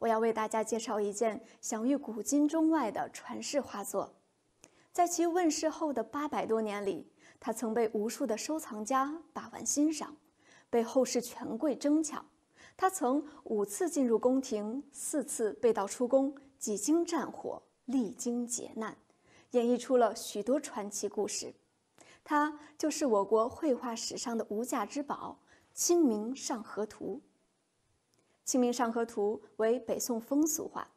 我要为大家介绍一件享誉古今中外的传世画作，在其问世后的八百多年里，它曾被无数的收藏家把玩欣赏，被后世权贵争抢。它曾五次进入宫廷，四次被盗出宫，几经战火，历经劫难，演绎出了许多传奇故事。它就是我国绘画史上的无价之宝《清明上河图》。《清明上河图》为北宋风俗画，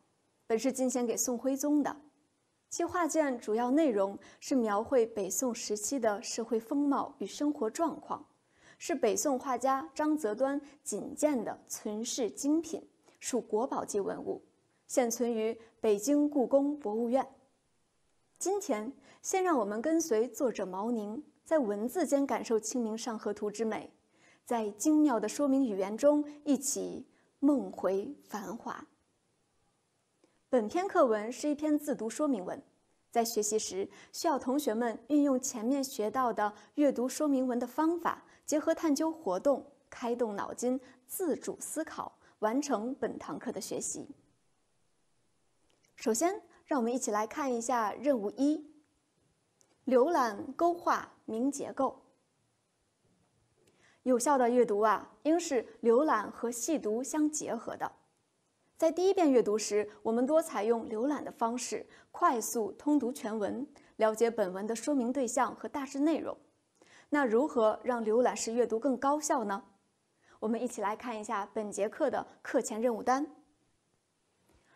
本是进献给宋徽宗的。其画卷主要内容是描绘北宋时期的社会风貌与生活状况，是北宋画家张择端仅见的存世精品，属国宝级文物，现存于北京故宫博物院。今天，先让我们跟随作者毛宁，在文字间感受《清明上河图》之美，在精妙的说明语言中一起。梦回繁华。本篇课文是一篇自读说明文，在学习时需要同学们运用前面学到的阅读说明文的方法，结合探究活动，开动脑筋，自主思考，完成本堂课的学习。首先，让我们一起来看一下任务一：浏览、勾画、明结构。有效的阅读啊，应是浏览和细读相结合的。在第一遍阅读时，我们多采用浏览的方式，快速通读全文，了解本文的说明对象和大致内容。那如何让浏览式阅读更高效呢？我们一起来看一下本节课的课前任务单。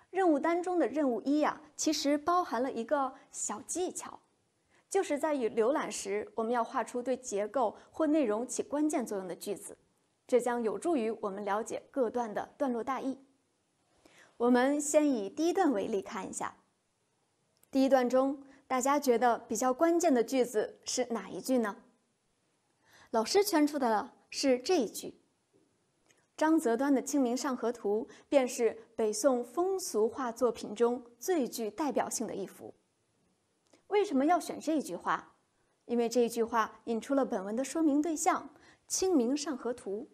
任务单中的任务一呀，其实包含了一个小技巧。就是在浏览时，我们要画出对结构或内容起关键作用的句子，这将有助于我们了解各段的段落大意。我们先以第一段为例看一下。第一段中，大家觉得比较关键的句子是哪一句呢？老师圈出的是这一句：张择端的《清明上河图》便是北宋风俗画作品中最具代表性的一幅。为什么要选这一句话？因为这一句话引出了本文的说明对象《清明上河图》，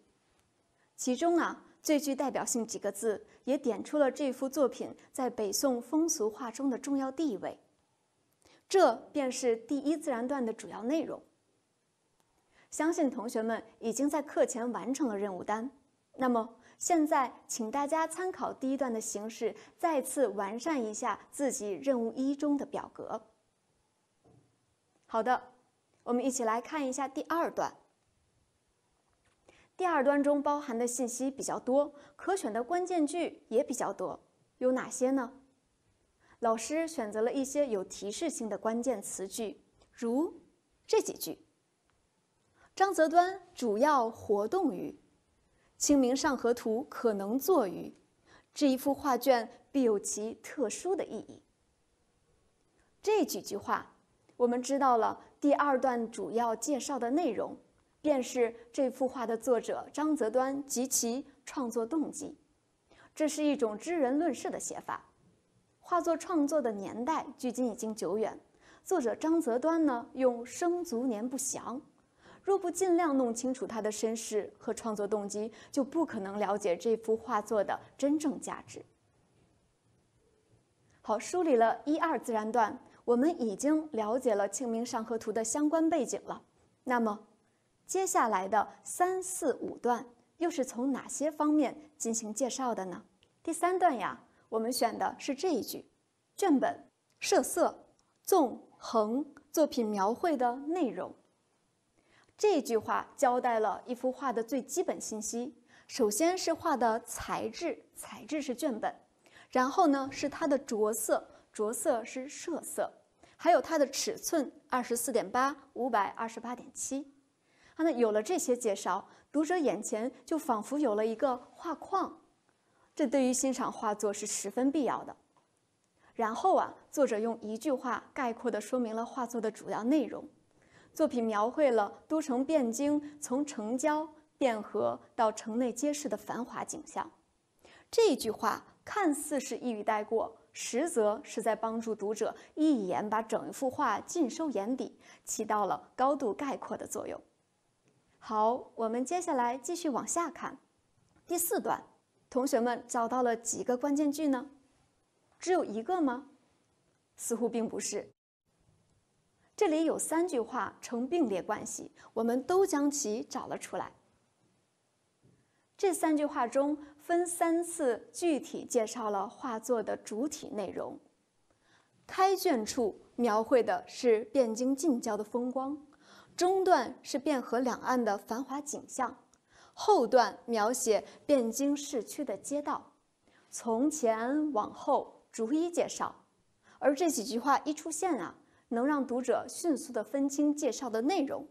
其中啊最具代表性几个字，也点出了这幅作品在北宋风俗画中的重要地位。这便是第一自然段的主要内容。相信同学们已经在课前完成了任务单，那么现在请大家参考第一段的形式，再次完善一下自己任务一中的表格。好的，我们一起来看一下第二段。第二段中包含的信息比较多，可选的关键句也比较多，有哪些呢？老师选择了一些有提示性的关键词句，如这几句：“张择端主要活动于《清明上河图》，可能作于这一幅画卷，必有其特殊的意义。”这几句话。我们知道了第二段主要介绍的内容，便是这幅画的作者张择端及其创作动机。这是一种知人论事的写法。画作创作的年代距今已经久远，作者张择端呢，用生卒年不详。若不尽量弄清楚他的身世和创作动机，就不可能了解这幅画作的真正价值。好，梳理了一二自然段。我们已经了解了《清明上河图》的相关背景了，那么接下来的三四五段又是从哪些方面进行介绍的呢？第三段呀，我们选的是这一句：卷本、设色、纵横作品描绘的内容。这句话交代了一幅画的最基本信息，首先是画的材质，材质是卷本，然后呢是它的着色。着色是设色，还有它的尺寸二十四点八五百二十八点七，它有了这些介绍，读者眼前就仿佛有了一个画框，这对于欣赏画作是十分必要的。然后啊，作者用一句话概括的说明了画作的主要内容，作品描绘了都城汴京从城郊汴河到城内街市的繁华景象。这一句话看似是一语带过。实则是在帮助读者一眼把整一幅画尽收眼底，起到了高度概括的作用。好，我们接下来继续往下看第四段。同学们找到了几个关键句呢？只有一个吗？似乎并不是。这里有三句话呈并列关系，我们都将其找了出来。这三句话中。分三次具体介绍了画作的主体内容。开卷处描绘的是汴京近郊的风光，中段是汴河两岸的繁华景象，后段描写汴京市区的街道，从前往后逐一介绍。而这几句话一出现啊，能让读者迅速的分清介绍的内容，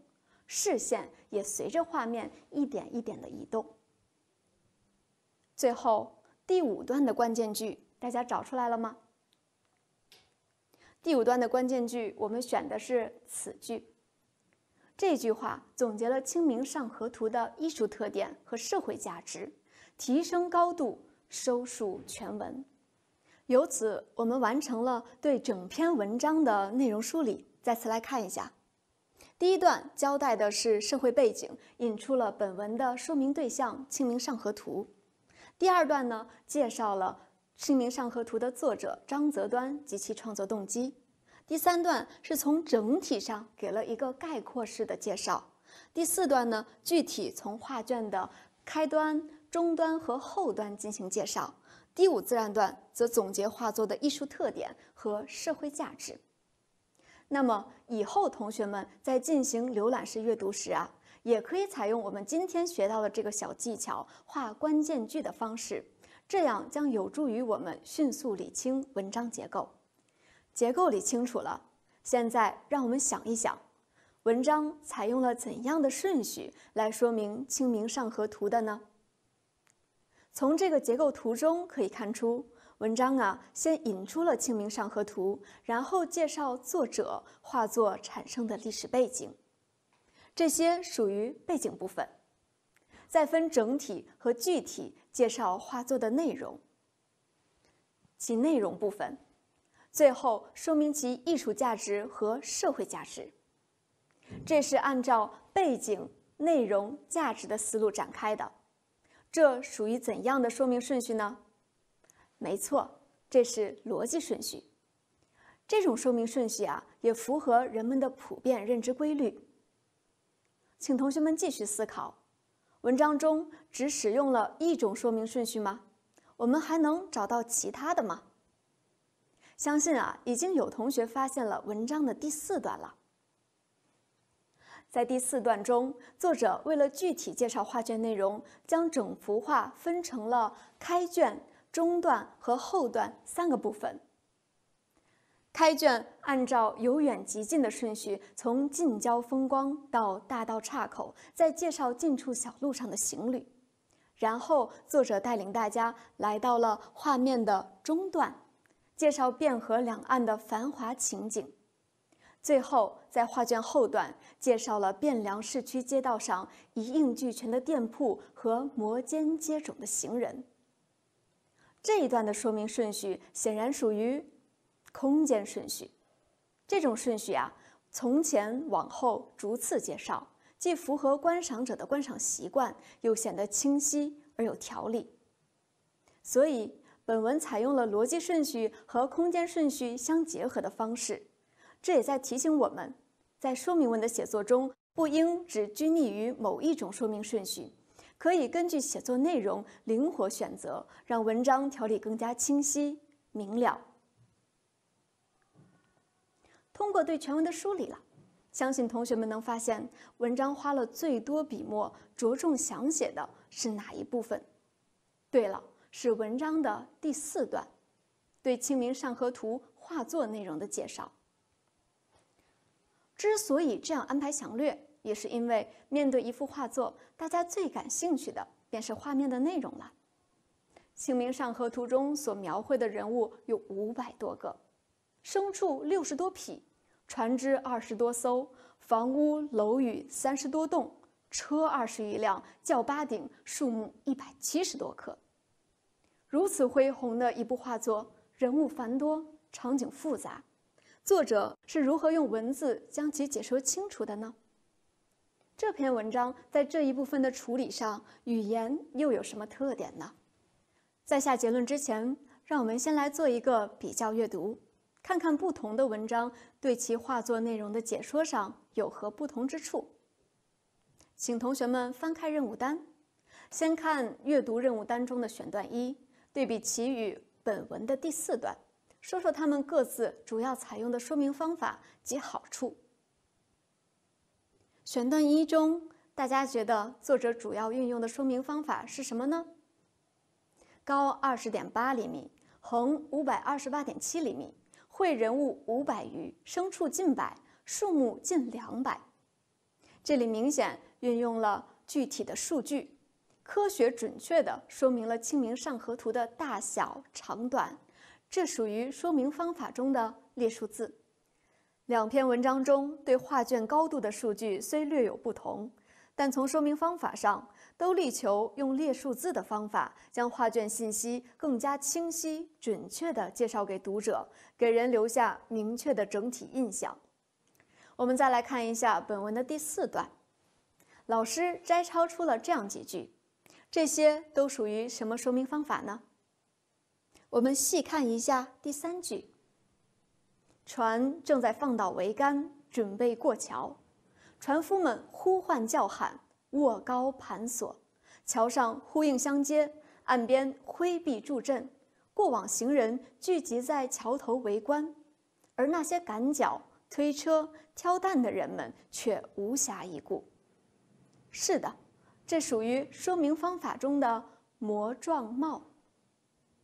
视线也随着画面一点一点的移动。最后，第五段的关键句大家找出来了吗？第五段的关键句我们选的是此句。这句话总结了《清明上河图》的艺术特点和社会价值，提升高度，收束全文。由此，我们完成了对整篇文章的内容梳理。再次来看一下，第一段交代的是社会背景，引出了本文的说明对象《清明上河图》。第二段呢，介绍了《清明上河图》的作者张择端及其创作动机。第三段是从整体上给了一个概括式的介绍。第四段呢，具体从画卷的开端、中端和后端进行介绍。第五自然段则总结画作的艺术特点和社会价值。那么以后同学们在进行浏览式阅读时啊。也可以采用我们今天学到的这个小技巧，画关键句的方式，这样将有助于我们迅速理清文章结构。结构理清楚了，现在让我们想一想，文章采用了怎样的顺序来说明《清明上河图》的呢？从这个结构图中可以看出，文章啊先引出了《清明上河图》，然后介绍作者画作产生的历史背景。这些属于背景部分，再分整体和具体介绍画作的内容，其内容部分，最后说明其艺术价值和社会价值。这是按照背景、内容、价值的思路展开的，这属于怎样的说明顺序呢？没错，这是逻辑顺序。这种说明顺序啊，也符合人们的普遍认知规律。请同学们继续思考：文章中只使用了一种说明顺序吗？我们还能找到其他的吗？相信啊，已经有同学发现了文章的第四段了。在第四段中，作者为了具体介绍画卷内容，将整幅画分成了开卷、中段和后段三个部分。开卷按照由远及近的顺序，从近郊风光到大道岔口，再介绍近处小路上的行旅，然后作者带领大家来到了画面的中段，介绍汴河两岸的繁华情景，最后在画卷后段介绍了汴梁市区街道上一应俱全的店铺和摩肩接踵的行人。这一段的说明顺序显然属于。空间顺序，这种顺序啊，从前往后逐次介绍，既符合观赏者的观赏习惯，又显得清晰而有条理。所以，本文采用了逻辑顺序和空间顺序相结合的方式。这也在提醒我们，在说明文的写作中，不应只拘泥于某一种说明顺序，可以根据写作内容灵活选择，让文章条理更加清晰明了。通过对全文的梳理了，相信同学们能发现，文章花了最多笔墨，着重详写的是哪一部分？对了，是文章的第四段，对《清明上河图》画作内容的介绍。之所以这样安排详略，也是因为面对一幅画作，大家最感兴趣的便是画面的内容了。《清明上河图》中所描绘的人物有五百多个。牲畜六十多匹，船只二十多艘，房屋楼宇三十多栋，车二十余辆，轿八顶，树木一百七十多棵。如此恢宏的一部画作，人物繁多，场景复杂，作者是如何用文字将其解说清楚的呢？这篇文章在这一部分的处理上，语言又有什么特点呢？在下结论之前，让我们先来做一个比较阅读。看看不同的文章对其画作内容的解说上有何不同之处。请同学们翻开任务单，先看阅读任务单中的选段一，对比其与本文的第四段，说说他们各自主要采用的说明方法及好处。选段一中，大家觉得作者主要运用的说明方法是什么呢？高二十点八厘米，横五百二十八点七厘米。绘人物五百余，牲畜近百，树木近两百。这里明显运用了具体的数据，科学准确地说明了《清明上河图》的大小长短。这属于说明方法中的列数字。两篇文章中对画卷高度的数据虽略有不同，但从说明方法上。都力求用列数字的方法，将画卷信息更加清晰、准确地介绍给读者，给人留下明确的整体印象。我们再来看一下本文的第四段，老师摘抄出了这样几句，这些都属于什么说明方法呢？我们细看一下第三句：船正在放倒桅杆，准备过桥，船夫们呼唤叫喊。卧高盘索，桥上呼应相接，岸边挥臂助阵，过往行人聚集在桥头围观，而那些赶脚、推车、挑担的人们却无暇一顾。是的，这属于说明方法中的摹状貌。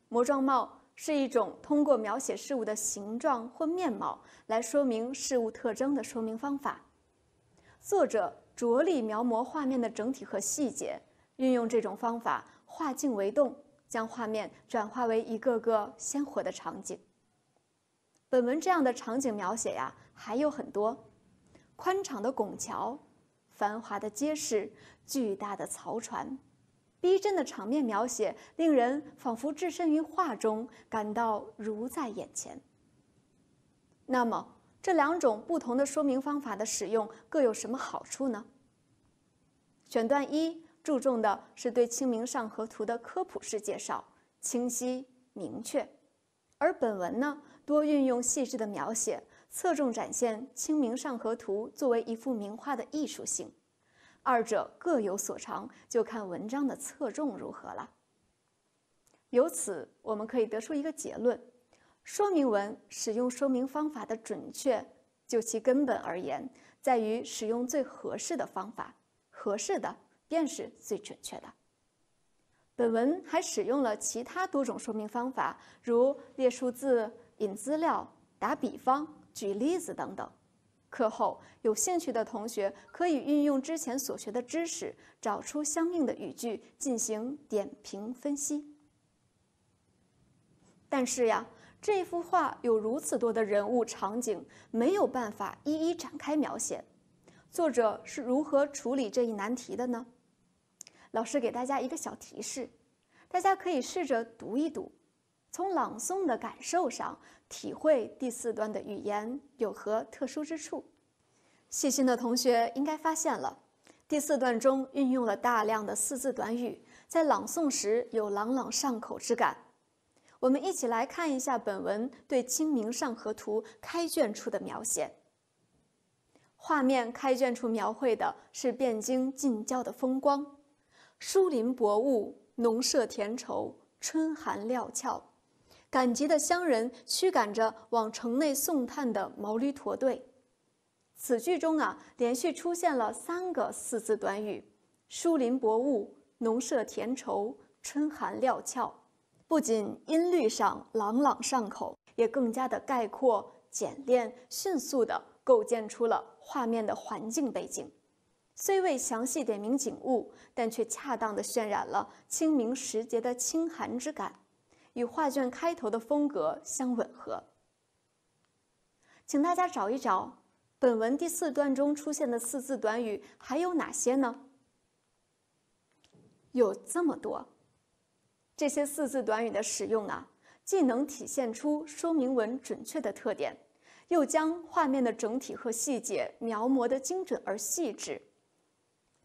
摹状貌是一种通过描写事物的形状或面貌来说明事物特征的说明方法。作者。着力描摹画面的整体和细节，运用这种方法化静为动，将画面转化为一个个鲜活的场景。本文这样的场景描写呀，还有很多：宽敞的拱桥、繁华的街市、巨大的漕船，逼真的场面描写，令人仿佛置身于画中，感到如在眼前。那么，这两种不同的说明方法的使用各有什么好处呢？选段一注重的是对《清明上河图》的科普式介绍，清晰明确；而本文呢，多运用细致的描写，侧重展现《清明上河图》作为一幅名画的艺术性。二者各有所长，就看文章的侧重如何了。由此，我们可以得出一个结论。说明文使用说明方法的准确，就其根本而言，在于使用最合适的方法，合适的便是最准确的。本文还使用了其他多种说明方法，如列数字、引资料、打比方、举例子等等。课后有兴趣的同学可以运用之前所学的知识，找出相应的语句进行点评分析。但是呀。这幅画有如此多的人物场景，没有办法一一展开描写。作者是如何处理这一难题的呢？老师给大家一个小提示，大家可以试着读一读，从朗诵的感受上体会第四段的语言有何特殊之处。细心的同学应该发现了，第四段中运用了大量的四字短语，在朗诵时有朗朗上口之感。我们一起来看一下本文对《清明上河图》开卷处的描写。画面开卷处描绘的是汴京近郊的风光，疏林薄雾，农舍田畴，春寒料峭。赶集的乡人驱赶着往城内送炭的毛驴驼队。此句中啊，连续出现了三个四字短语：疏林薄雾、农舍田畴、春寒料峭。不仅音律上朗朗上口，也更加的概括、简练、迅速地构建出了画面的环境背景。虽未详细点明景物，但却恰当地渲染了清明时节的清寒之感，与画卷开头的风格相吻合。请大家找一找，本文第四段中出现的四字短语还有哪些呢？有这么多。这些四字短语的使用啊，既能体现出说明文准确的特点，又将画面的整体和细节描摹得精准而细致，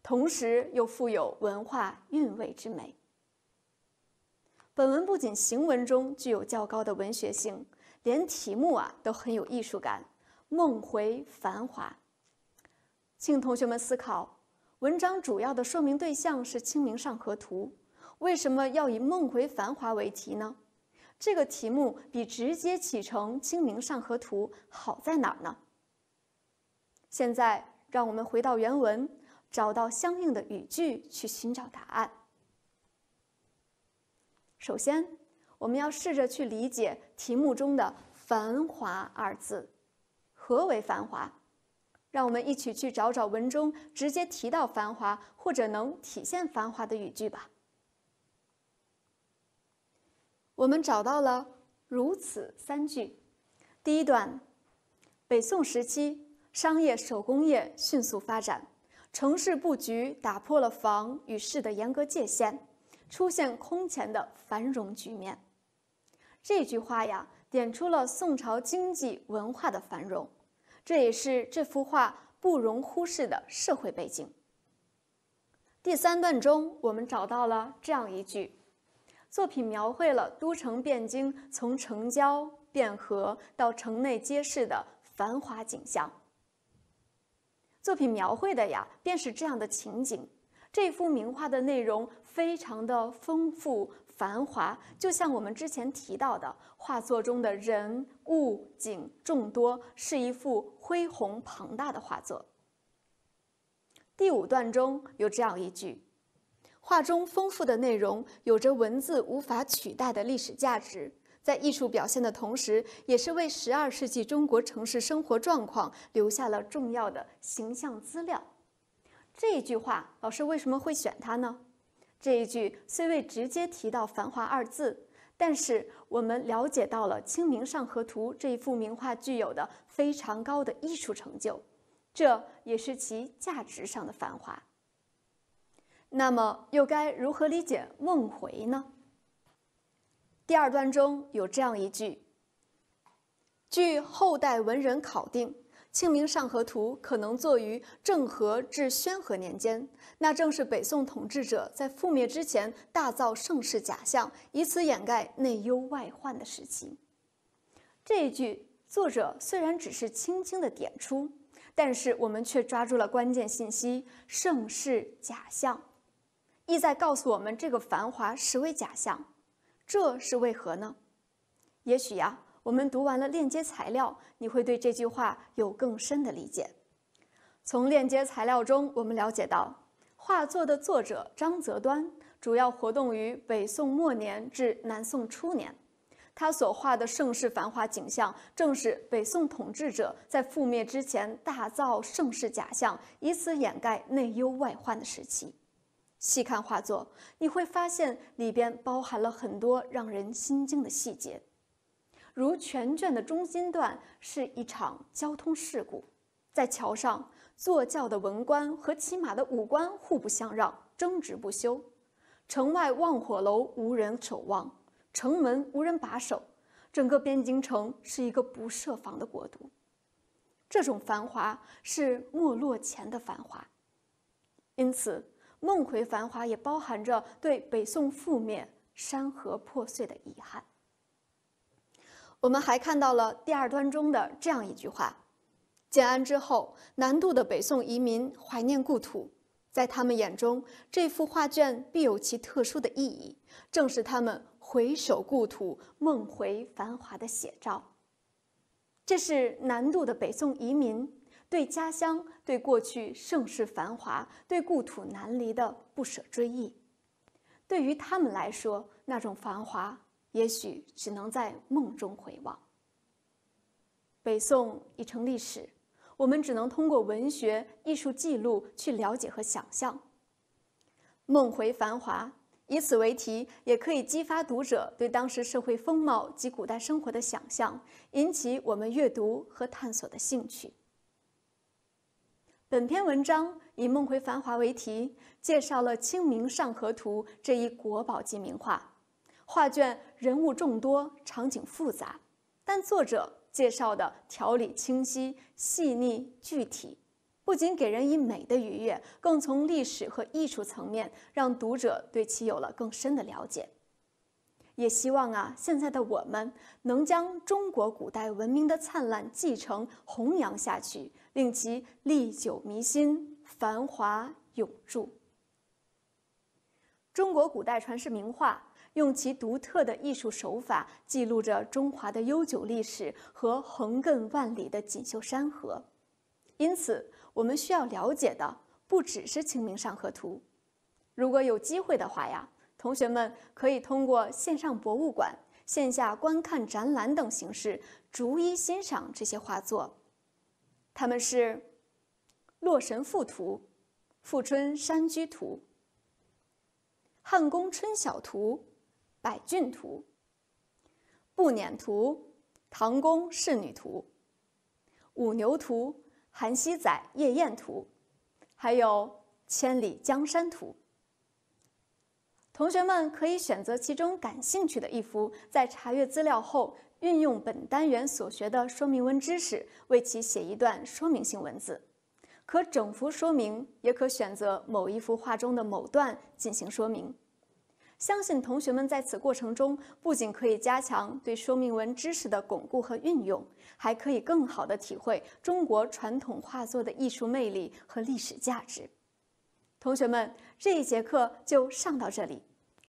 同时又富有文化韵味之美。本文不仅行文中具有较高的文学性，连题目啊都很有艺术感，“梦回繁华”。请同学们思考，文章主要的说明对象是《清明上河图》。为什么要以“梦回繁华”为题呢？这个题目比直接启程《清明上河图》好在哪儿呢？现在让我们回到原文，找到相应的语句去寻找答案。首先，我们要试着去理解题目中的“繁华”二字，何为繁华？让我们一起去找找文中直接提到“繁华”或者能体现“繁华”的语句吧。我们找到了如此三句，第一段，北宋时期商业手工业迅速发展，城市布局打破了房与市的严格界限，出现空前的繁荣局面。这句话呀，点出了宋朝经济文化的繁荣，这也是这幅画不容忽视的社会背景。第三段中，我们找到了这样一句。作品描绘了都城汴京从城郊汴河到城内街市的繁华景象。作品描绘的呀，便是这样的情景。这幅名画的内容非常的丰富繁华，就像我们之前提到的，画作中的人物景众多，是一幅恢宏庞大的画作。第五段中有这样一句。画中丰富的内容有着文字无法取代的历史价值，在艺术表现的同时，也是为十二世纪中国城市生活状况留下了重要的形象资料。这一句话，老师为什么会选它呢？这一句虽未直接提到“繁华”二字，但是我们了解到了《清明上河图》这一幅名画具有的非常高的艺术成就，这也是其价值上的繁华。那么又该如何理解“梦回”呢？第二段中有这样一句：“据后代文人考定，《清明上河图》可能作于郑和至宣和年间，那正是北宋统治者在覆灭之前大造盛世假象，以此掩盖内忧外患的时期。”这一句作者虽然只是轻轻的点出，但是我们却抓住了关键信息：盛世假象。意在告诉我们，这个繁华实为假象，这是为何呢？也许呀，我们读完了链接材料，你会对这句话有更深的理解。从链接材料中，我们了解到，画作的作者张择端主要活动于北宋末年至南宋初年，他所画的盛世繁华景象，正是北宋统治者在覆灭之前大造盛世假象，以此掩盖内忧外患的时期。细看画作，你会发现里边包含了很多让人心惊的细节，如全卷的中心段是一场交通事故，在桥上坐轿的文官和骑马的武官互不相让，争执不休。城外望火楼无人守望，城门无人把守，整个边京城是一个不设防的国度。这种繁华是没落前的繁华，因此。梦回繁华也包含着对北宋覆灭、山河破碎的遗憾。我们还看到了第二段中的这样一句话：“建安之后，南渡的北宋移民怀念故土，在他们眼中，这幅画卷必有其特殊的意义，正是他们回首故土、梦回繁华的写照。”这是南渡的北宋移民。对家乡、对过去盛世繁华、对故土难离的不舍追忆，对于他们来说，那种繁华也许只能在梦中回望。北宋已成历史，我们只能通过文学艺术记录去了解和想象。梦回繁华，以此为题，也可以激发读者对当时社会风貌及古代生活的想象，引起我们阅读和探索的兴趣。本篇文章以《梦回繁华》为题，介绍了《清明上河图》这一国宝级名画。画卷人物众多，场景复杂，但作者介绍的条理清晰、细腻具体，不仅给人以美的愉悦，更从历史和艺术层面让读者对其有了更深的了解。也希望啊，现在的我们能将中国古代文明的灿烂继承、弘扬下去，令其历久弥新、繁华永驻。中国古代传世名画用其独特的艺术手法记录着中华的悠久历史和横亘万里的锦绣山河，因此，我们需要了解的不只是《清明上河图》，如果有机会的话呀。同学们可以通过线上博物馆、线下观看展览等形式，逐一欣赏这些画作。他们是《洛神赋图》《富春山居图》《汉宫春晓图》《百骏图》《步辇图》《唐宫仕女图》《五牛图》《韩熙载夜宴图》，还有《千里江山图》。同学们可以选择其中感兴趣的一幅，在查阅资料后，运用本单元所学的说明文知识，为其写一段说明性文字，可整幅说明，也可选择某一幅画中的某段进行说明。相信同学们在此过程中，不仅可以加强对说明文知识的巩固和运用，还可以更好的体会中国传统画作的艺术魅力和历史价值。同学们，这一节课就上到这里。